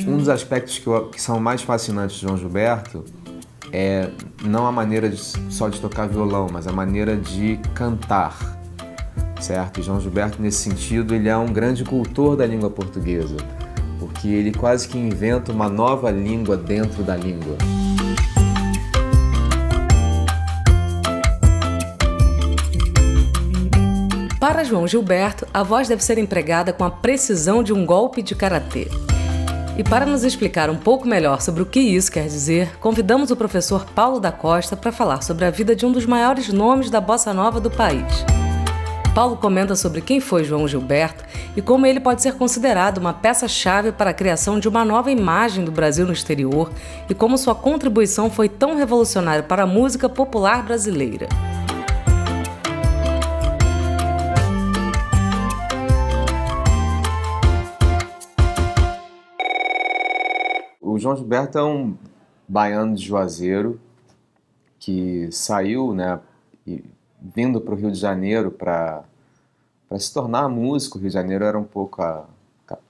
Um dos aspectos que, eu, que, são mais fascinantes de João Gilberto é não a maneira de, só de tocar violão, mas a maneira de cantar, certo? João Gilberto, nesse sentido, ele é um grande cultor da língua portuguesa, porque ele quase que inventa uma nova língua dentro da língua. Para João Gilberto, a voz deve ser empregada com a precisão de um golpe de karatê. E para nos explicar um pouco melhor sobre o que isso quer dizer, convidamos o professor Paulo da Costa para falar sobre a vida de um dos maiores nomes da bossa nova do país. Paulo comenta sobre quem foi João Gilberto e como ele pode ser considerado uma peça-chave para a criação de uma nova imagem do Brasil no exterior e como sua contribuição foi tão revolucionária para a música popular brasileira. João Gilberto é um baiano de Juazeiro que saiu, né, e, vindo para o Rio de Janeiro para se tornar músico. O Rio de Janeiro era um pouco a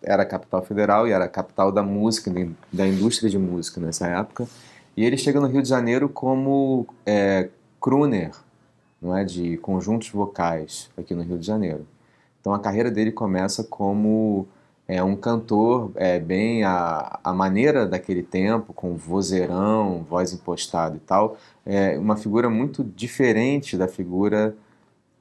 era a capital federal e era a capital da música, da indústria de música nessa época. E ele chega no Rio de Janeiro como é, crooner, não é, de conjuntos vocais aqui no Rio de Janeiro. Então a carreira dele começa como é um cantor é, bem a, a maneira daquele tempo, com vozeirão, voz impostada e tal, é uma figura muito diferente da figura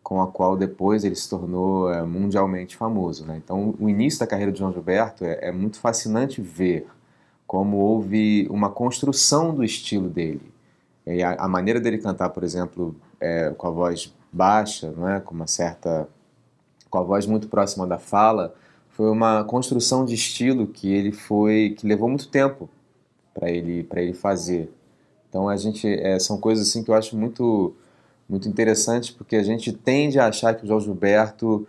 com a qual depois ele se tornou é, mundialmente famoso. Né? Então, o início da carreira de João Gilberto é, é muito fascinante ver como houve uma construção do estilo dele. E a, a maneira dele cantar, por exemplo, é, com a voz baixa, não é? com uma certa. com a voz muito próxima da fala foi uma construção de estilo que ele foi que levou muito tempo para ele para ele fazer. Então a gente é, são coisas assim que eu acho muito muito interessante porque a gente tende a achar que o Jorge Gilberto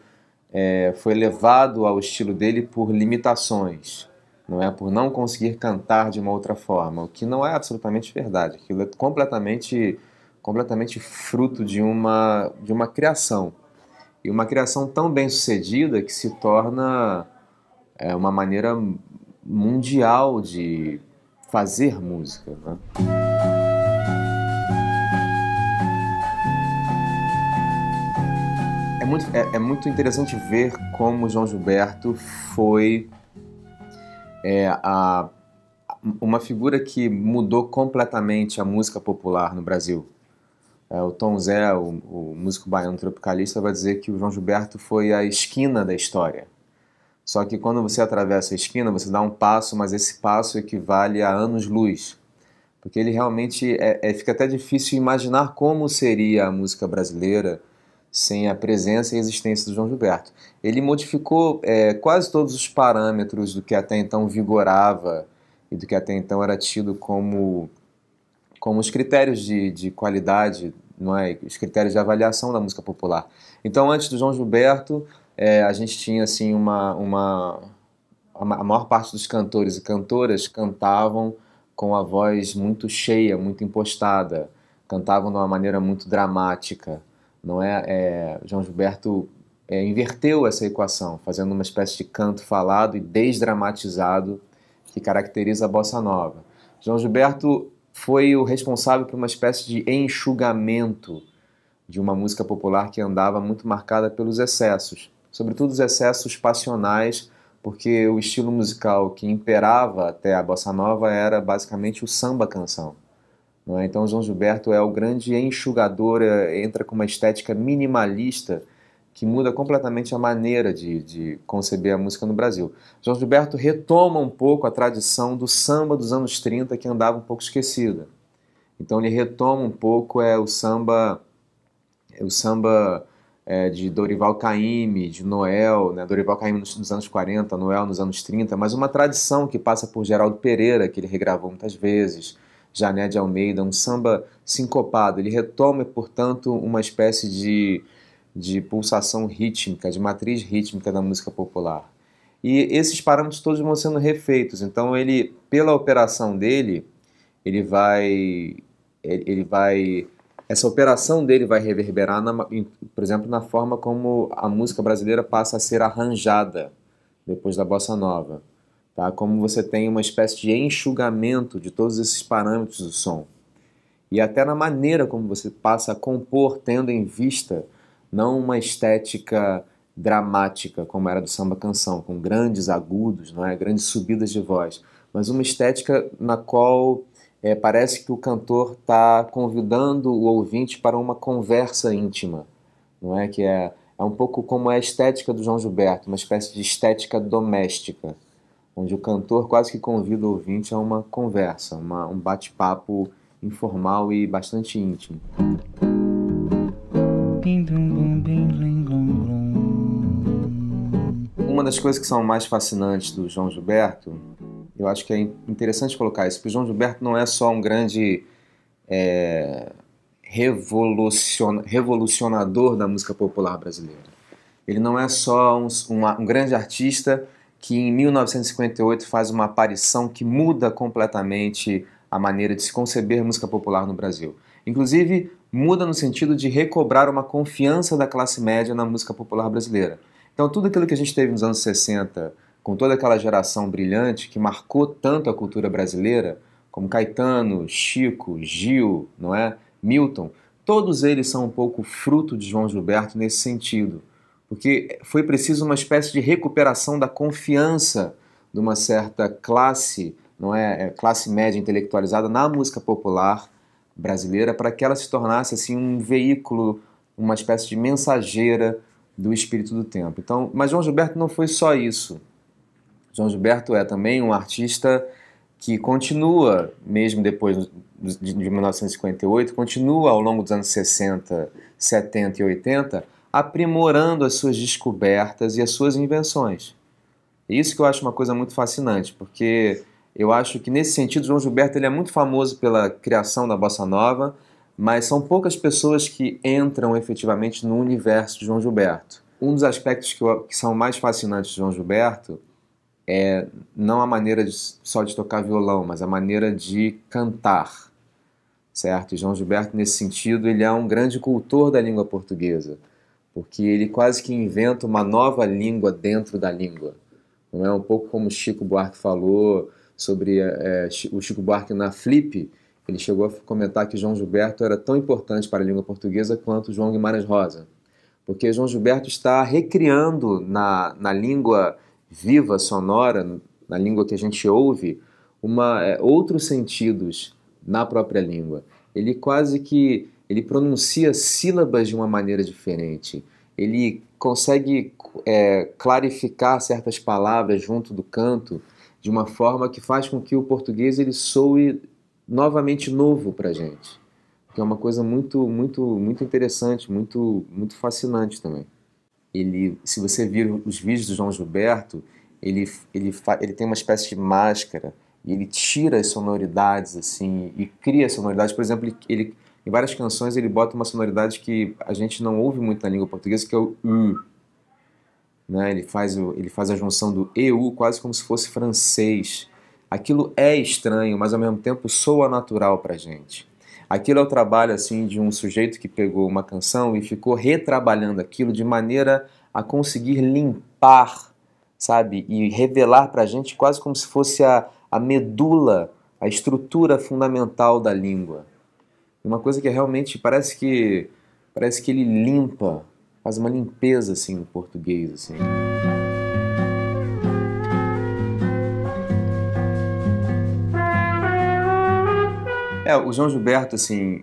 é, foi levado ao estilo dele por limitações, não é por não conseguir cantar de uma outra forma, o que não é absolutamente verdade. Aquilo é completamente completamente fruto de uma de uma criação. E uma criação tão bem sucedida que se torna é, uma maneira mundial de fazer música. Né? É, muito, é, é, muito interessante ver como João Gilberto foi é, a, uma figura que mudou completamente a música popular no Brasil. É, o Tom Zé, o, o, músico baiano tropicalista, vai dizer que o João Gilberto foi a esquina da história. Só que quando você atravessa a esquina, você dá um passo, mas esse passo equivale a anos-luz. Porque ele realmente é, é, fica até difícil imaginar como seria a música brasileira sem a presença e existência do João Gilberto. Ele modificou é, quase todos os parâmetros do que até então vigorava e do que até então era tido como como os critérios de, de qualidade, não é? os critérios de avaliação da música popular. Então, antes do João Gilberto, é, a gente tinha assim uma, uma a maior parte dos cantores e cantoras cantavam com a voz muito cheia, muito impostada, cantavam de uma maneira muito dramática, não é? é João Gilberto é, inverteu essa equação, fazendo uma espécie de canto falado e desdramatizado que caracteriza a bossa nova. João Gilberto foi o responsável por uma espécie de enxugamento de uma música popular que andava muito marcada pelos excessos, sobretudo os excessos passionais, porque o estilo musical que imperava até a bossa nova era basicamente o samba canção. É? Então, João Gilberto é o grande enxugador, é, entra com uma estética minimalista que muda completamente a maneira de, de conceber a música no Brasil. João Gilberto retoma um pouco a tradição do samba dos anos 30 que andava um pouco esquecida. Então ele retoma um pouco é o samba é, o samba é, de Dorival Caymmi, de Noel, né? Dorival Caymmi nos, nos, anos 40, Noel nos anos 30, mas uma tradição que passa por Geraldo Pereira, que ele regravou muitas vezes, Jané de Almeida, um samba sincopado. Ele retoma, portanto, uma espécie de de pulsação rítmica, de matriz rítmica da música popular. E esses parâmetros todos vão sendo refeitos. Então ele, pela operação dele, ele vai, ele vai, essa operação dele vai reverberar, na, por exemplo, na forma como a música brasileira passa a ser arranjada depois da bossa nova, tá? Como você tem uma espécie de enxugamento de todos esses parâmetros do som e até na maneira como você passa a compor, tendo em vista não uma estética dramática como era do samba canção, com grandes agudos, não é? grandes subidas de voz, mas uma estética na qual é, parece que o cantor está convidando o ouvinte para uma conversa íntima, não é que é, é um pouco como a estética do João Gilberto, uma espécie de estética doméstica, onde o cantor quase que convida o ouvinte a uma conversa, uma, um bate-papo informal e bastante íntimo. Ding, das coisas que são mais fascinantes do João Gilberto, eu acho que é interessante colocar isso, porque o João Gilberto não é só um grande é, revolucion, revolucionador da música popular brasileira. Ele não é só um, um, um grande artista que em 1958 faz uma aparição que muda completamente a maneira de se conceber música popular no Brasil. Inclusive, muda no sentido de recobrar uma confiança da classe média na música popular brasileira. Então, tudo aquilo que a gente teve nos anos 60, com toda aquela geração brilhante que marcou tanto a cultura brasileira, como Caetano, Chico, Gil, não é? Milton, todos eles são um pouco fruto de João Gilberto nesse sentido, porque foi preciso uma espécie de recuperação da confiança de uma certa classe, não é, é classe média intelectualizada na música popular brasileira para que ela se tornasse assim um veículo, uma espécie de mensageira do espírito do tempo. Então, mas João Gilberto não foi só isso. João Gilberto é também um artista que continua, mesmo depois de 1958, continua ao longo dos anos 60, 70 e 80, aprimorando as suas descobertas e as suas invenções. É isso que eu acho uma coisa muito fascinante, porque eu acho que nesse sentido João Gilberto ele é muito famoso pela criação da bossa nova, mas são poucas pessoas que entram efetivamente no universo de João Gilberto. Um dos aspectos que, eu, que são mais fascinantes de João Gilberto é não a maneira de, só de tocar violão, mas a maneira de cantar, certo? E João Gilberto, nesse sentido, ele é um grande cultor da língua portuguesa, porque ele quase que inventa uma nova língua dentro da língua. Não é um pouco como Chico Buarque falou sobre é, o Chico Buarque na Flip, ele chegou a comentar que João Gilberto era tão importante para a língua portuguesa quanto João Guimarães Rosa, porque João Gilberto está recriando na, na língua viva, sonora, na língua que a gente ouve, uma, é, outros sentidos na própria língua. Ele quase que ele pronuncia sílabas de uma maneira diferente. Ele consegue é, clarificar certas palavras junto do canto de uma forma que faz com que o português ele soe novamente novo para gente, que é uma coisa muito, muito, muito interessante, muito, muito fascinante também. Ele, se você vir os vídeos do João Gilberto, ele, ele, ele tem uma espécie de máscara e ele tira as sonoridades assim e cria sonoridades. Por exemplo, ele, em várias canções ele bota uma sonoridade que a gente não ouve muito na língua portuguesa, que é o u. Né? Ele, faz o, ele faz a junção do eu quase como se fosse francês aquilo é estranho, mas ao mesmo tempo soa natural para gente. Aquilo é o trabalho assim de um sujeito que pegou uma canção e ficou retrabalhando aquilo de maneira a conseguir limpar, sabe, e revelar para a gente quase como se fosse a, a medula, a estrutura fundamental da língua. Uma coisa que realmente parece que parece que ele limpa, faz uma limpeza assim no português assim. É, o João Gilberto, assim,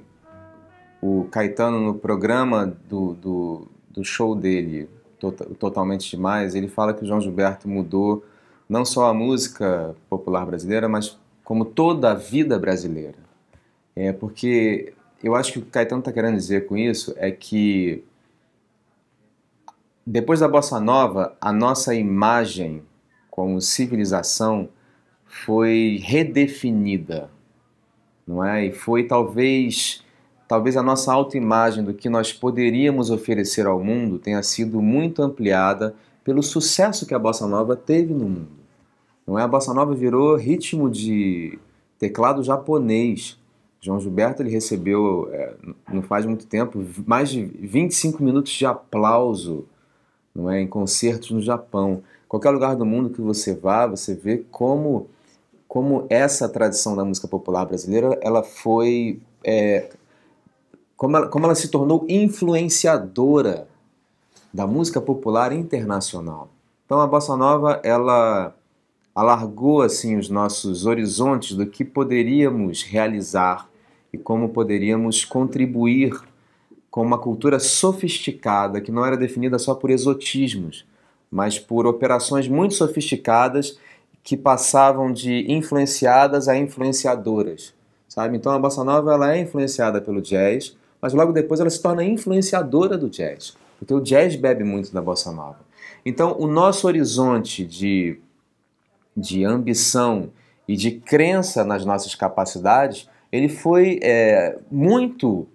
o Caetano no programa do, do, do show dele, tota, Totalmente Demais, ele fala que o João Gilberto mudou não só a música popular brasileira, mas como toda a vida brasileira. É porque eu acho que o Caetano está querendo dizer com isso é que depois da bossa nova, a nossa imagem como civilização foi redefinida não é? E foi talvez talvez a nossa autoimagem do que nós poderíamos oferecer ao mundo tenha sido muito ampliada pelo sucesso que a bossa nova teve no mundo. Não é a bossa nova virou ritmo de teclado japonês. João Gilberto ele recebeu, é, não faz muito tempo, mais de 25 minutos de aplauso não é, em concertos no Japão. Qualquer lugar do mundo que você vá, você vê como como essa tradição da música popular brasileira ela foi é, como, ela, como ela se tornou influenciadora da música popular internacional. Então a bossa nova ela alargou assim os nossos horizontes do que poderíamos realizar e como poderíamos contribuir com uma cultura sofisticada que não era definida só por exotismos, mas por operações muito sofisticadas que passavam de influenciadas a influenciadoras, sabe? Então a bossa nova ela é influenciada pelo jazz, mas logo depois ela se torna influenciadora do jazz, porque o jazz bebe muito da bossa nova. Então o nosso horizonte de, de ambição e de crença nas nossas capacidades, ele foi é, muito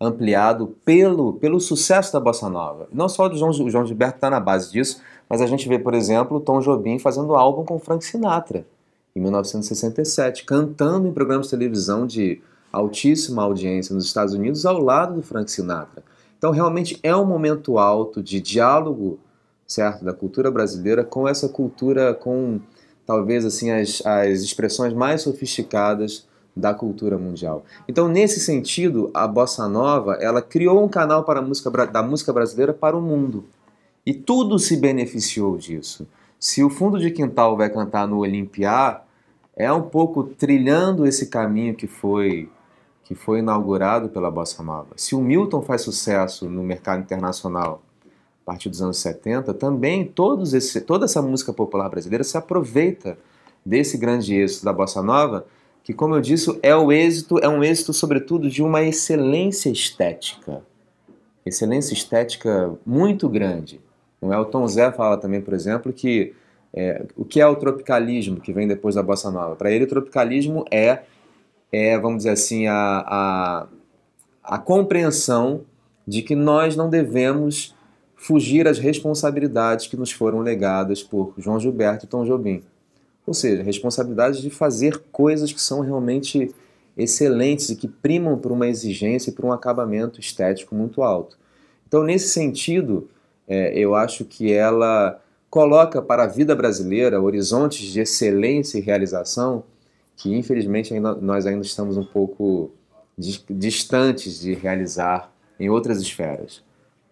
ampliado pelo, pelo sucesso da bossa nova. Não só o João, o João Gilberto está na base disso, mas a gente vê, por exemplo, Tom Jobim fazendo álbum com Frank Sinatra, em 1967, cantando em programas de televisão de altíssima audiência nos Estados Unidos ao lado do Frank Sinatra. Então, realmente é um momento alto de diálogo, certo, da cultura brasileira com essa cultura, com talvez assim as, as expressões mais sofisticadas da cultura mundial. Então, nesse sentido, a bossa nova ela criou um canal para música da música brasileira para o mundo. E tudo se beneficiou disso. Se o fundo de quintal vai cantar no Olimpiar, é um pouco trilhando esse caminho que foi que foi inaugurado pela bossa nova. Se o Milton faz sucesso no mercado internacional a partir dos anos 70, também todos esse, toda essa música popular brasileira se aproveita desse grande êxito da bossa nova, que como eu disse, é o êxito, é um êxito sobretudo de uma excelência estética. Excelência estética muito grande. O Elton Zé fala também, por exemplo, que é, o que é o tropicalismo que vem depois da bossa nova? Para ele, o tropicalismo é, é vamos dizer assim, a, a, a compreensão de que nós não devemos fugir às responsabilidades que nos foram legadas por João Gilberto e Tom Jobim. Ou seja, responsabilidades de fazer coisas que são realmente excelentes e que primam por uma exigência e por um acabamento estético muito alto. Então, nesse sentido, é, eu acho que ela coloca para a vida brasileira horizontes de excelência e realização que, infelizmente, ainda, nós ainda estamos um pouco distantes de realizar em outras esferas.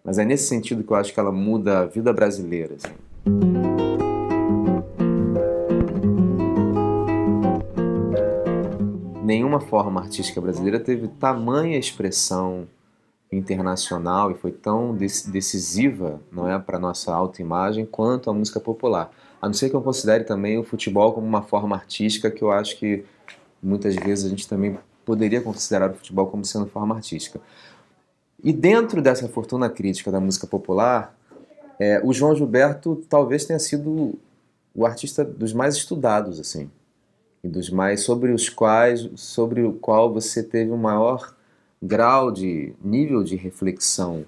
Mas é nesse sentido que eu acho que ela muda a vida brasileira. Assim. Nenhuma forma artística brasileira teve tamanha expressão, internacional e foi tão decisiva, não é, para nossa autoimagem quanto a música popular. A não ser que eu considere também o futebol como uma forma artística, que eu acho que muitas vezes a gente também poderia considerar o futebol como sendo forma artística. E dentro dessa fortuna crítica da música popular, é, o João Gilberto talvez tenha sido o artista dos mais estudados assim, e dos mais sobre os quais, sobre o qual você teve o maior grau de nível de reflexão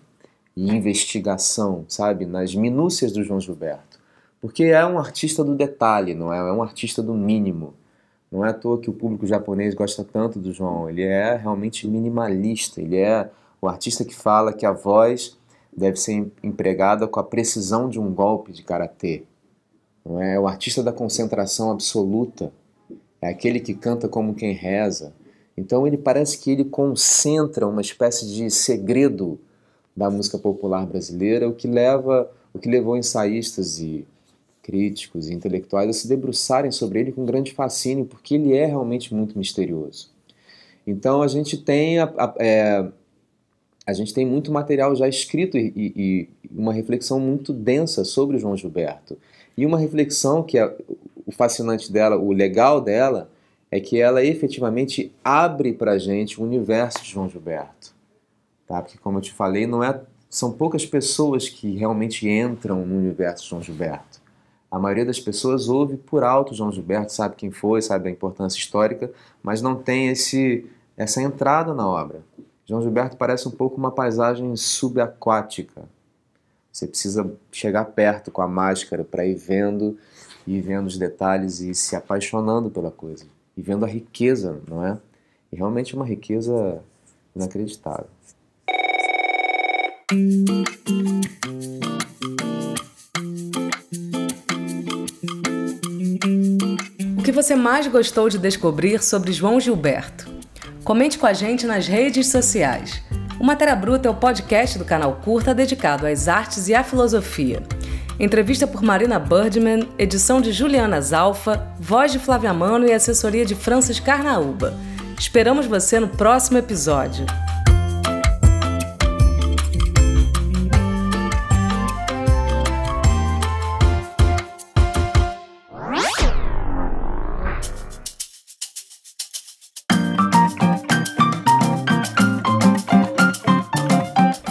e investigação, sabe, nas minúcias do João Gilberto. Porque é um artista do detalhe, não é? É um artista do mínimo. Não é à toa que o público japonês gosta tanto do João. Ele é realmente minimalista. Ele é o artista que fala que a voz deve ser empregada com a precisão de um golpe de karatê. Não é? é o artista da concentração absoluta. É aquele que canta como quem reza. Então ele parece que ele concentra uma espécie de segredo da música popular brasileira, o que leva, o que levou ensaístas e críticos e intelectuais a se debruçarem sobre ele com grande fascínio, porque ele é realmente muito misterioso. Então a gente tem a, a, é, a gente tem muito material já escrito e, e, e, uma reflexão muito densa sobre o João Gilberto e uma reflexão que é o fascinante dela, o legal dela é que ela efetivamente abre para a gente o universo de João Gilberto. Tá? Porque, como eu te falei, não é, são poucas pessoas que realmente entram no universo de João Gilberto. A maioria das pessoas ouve por alto João Gilberto, sabe quem foi, sabe a importância histórica, mas não tem esse, essa entrada na obra. João Gilberto parece um pouco uma paisagem subaquática. Você precisa chegar perto com a máscara para ir vendo e vendo os detalhes e se apaixonando pela coisa e vendo a riqueza, não é? E realmente é uma riqueza inacreditável. O que você mais gostou de descobrir sobre João Gilberto? Comente com a gente nas redes sociais. O Matéria Bruta é o podcast do canal Curta dedicado às artes e à filosofia. Entrevista por Marina Birdman, edição de Juliana Zalfa, voz de Flávia Mano e assessoria de Francis Carnaúba. Esperamos você no próximo episódio.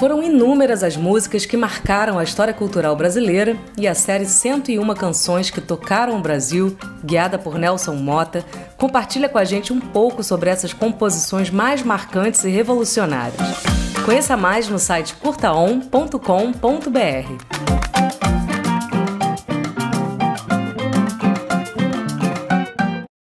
Foram inúmeras as músicas que marcaram a história cultural brasileira e a série 101 Canções que Tocaram o Brasil, guiada por Nelson Mota, compartilha com a gente um pouco sobre essas composições mais marcantes e revolucionárias. Conheça mais no site curtaon.com.br.